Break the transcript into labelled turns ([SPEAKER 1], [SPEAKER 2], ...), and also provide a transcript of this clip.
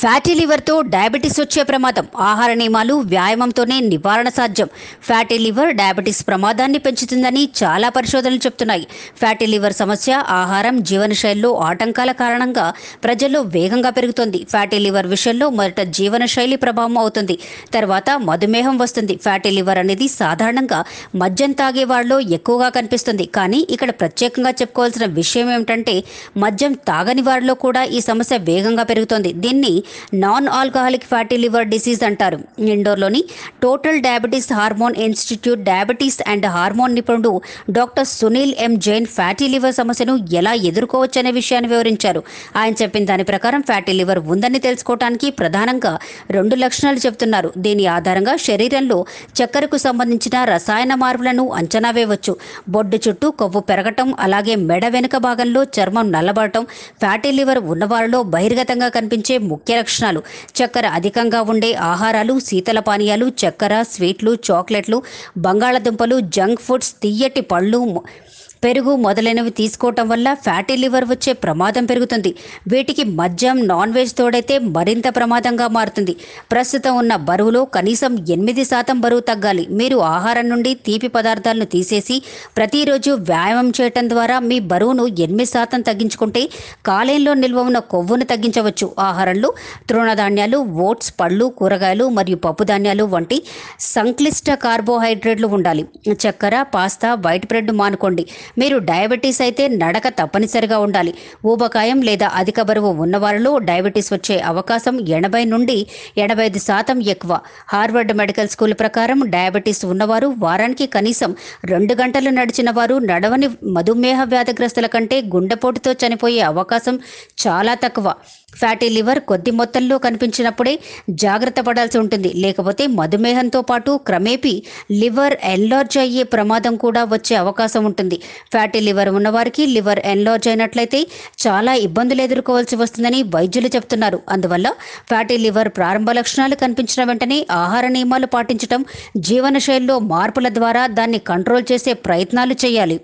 [SPEAKER 1] fatty లివర్తో diabetes వచ్చే ప్రమాదం ఆహార నియమాలు వ్యాయామంతోనే నివారణ సాధ్యం ఫ్యాటీ లివర్ డయాబెటీస్ ప్రమాదాన్ని పెంచుతుందని చాలా పరిశోధనలు చెప్తున్నాయి ఫ్యాటీ లివర్ సమస్య ఆహారం జీవనశైలిలో ఆటంకాల కారణంగా ప్రజల్లో వేగంగా పెరుగుతుంది ఫ్యాటీ లివర్ విషయంలో మొదట జీవనశైలి ప్రభావం అవుతుంది తర్వాత మధుమేహం వస్తుంది ఫ్యాటీ లివర్ అనేది సాధారణంగా మద్యం తాగే వాళ్ళలో ఎక్కువగా కనిపిస్తుంది కానీ ఇక్కడ ప్రత్యేకంగా చెప్పుకోవాల్సిన విషయం ఏమిటంటే మద్యం తాగని వారిలో కూడా ఈ సమస్య వేగంగా పెరుగుతుంది దీన్ని non alcoholic fatty liver disease అంటారు ఇండోర్లోని total diabetes hormone institute diabetes and hormone నిపుణుడు doctor Sunil M Jain fatty liver సమస్యను ఎలా ఎదుర్కోవచ్చనే విషయాన్ని వివరించారు ఆయన చెప్పిన దాని ప్రకారం ఫ్యాటీ లివర్ ఉందని తెలుసుకోవటానికి ప్రధానంగా రెండు లక్షణాలు చెబుతున్నారు దీని ఆధారంగా శరీరంలో చక్కెరకు సంబంధించిన రసాయన మార్పులను అంచనా వేయవచ్చు బొడ్డు చుట్టూ కొవ్వు పెరగటం అలాగే మెడ వెనుక భాగంలో చర్మం నల్లబడటం ఫ్యాటీ లివర్ ఉన్నవారిలో బహిర్గతంగా కనిపించే ముఖ్య ముఖ్య లక్షణాలు చక్కెర అధికంగా ఉండే ఆహారాలు శీతల పానీయాలు చక్కెర స్వీట్లు చాక్లెట్లు బంగాళాదుంపలు జంక్ ఫుడ్స్ తియ్యటి పళ్ళు పెరుగు మొదలైనవి తీసుకోవటం వల్ల ఫ్యాటీ లివర్ వచ్చే ప్రమాదం పెరుగుతుంది వీటికి మద్యం నాన్ వెజ్ తోడైతే మరింత ప్రమాదంగా మారుతుంది ప్రస్తుతం ఉన్న బరువులో కనీసం ఎనిమిది శాతం బరువు తగ్గాలి మీరు ఆహారం నుండి తీపి పదార్థాలను తీసేసి ప్రతిరోజు వ్యాయామం చేయటం ద్వారా మీ బరువును ఎనిమిది శాతం తగ్గించుకుంటే కాలేయంలో నిల్వ ఉన్న కొవ్వును తగ్గించవచ్చు ఆహారంలో తృణధాన్యాలు ఓట్స్ పళ్ళు కూరగాయలు మరియు పప్పు ధాన్యాలు వంటి సంక్లిష్ట కార్బోహైడ్రేట్లు ఉండాలి చక్కెర పాస్తా వైట్ బ్రెడ్ మానుకోండి మీరు డయాబెటీస్ అయితే నడక తప్పనిసరిగా ఉండాలి ఊబకాయం లేదా అధిక బరువు ఉన్నవారిలో డయాబెటీస్ వచ్చే అవకాశం ఎనభై నుండి ఎనభై ఐదు శాతం ఎక్కువ హార్వర్డ్ మెడికల్ స్కూల్ ప్రకారం డయాబెటీస్ ఉన్నవారు వారానికి కనీసం రెండు గంటలు నడిచిన వారు నడవని మధుమేహ వ్యాధిగ్రస్తుల కంటే గుండెపోటుతో చనిపోయే అవకాశం చాలా తక్కువ ఫ్యాటీ లివర్ కొద్ది మొత్తంలో కనిపించినప్పుడే జాగ్రత్త పడాల్సి ఉంటుంది లేకపోతే మధుమేహంతో పాటు క్రమేపీ లివర్ ఎన్లార్జ్ అయ్యే ప్రమాదం కూడా వచ్చే అవకాశం ఉంటుంది ఫ్యాటీ లివర్ ఉన్నవారికి లివర్ ఎన్లార్జ్ అయినట్లయితే చాలా ఇబ్బందులు ఎదుర్కోవాల్సి వస్తుందని వైద్యులు చెబుతున్నారు అందువల్ల ఫ్యాటీ లివర్ ప్రారంభ లక్షణాలు కనిపించిన వెంటనే ఆహార నియమాలు పాటించడం జీవనశైలిలో మార్పుల ద్వారా దాన్ని కంట్రోల్ చేసే ప్రయత్నాలు చేయాలి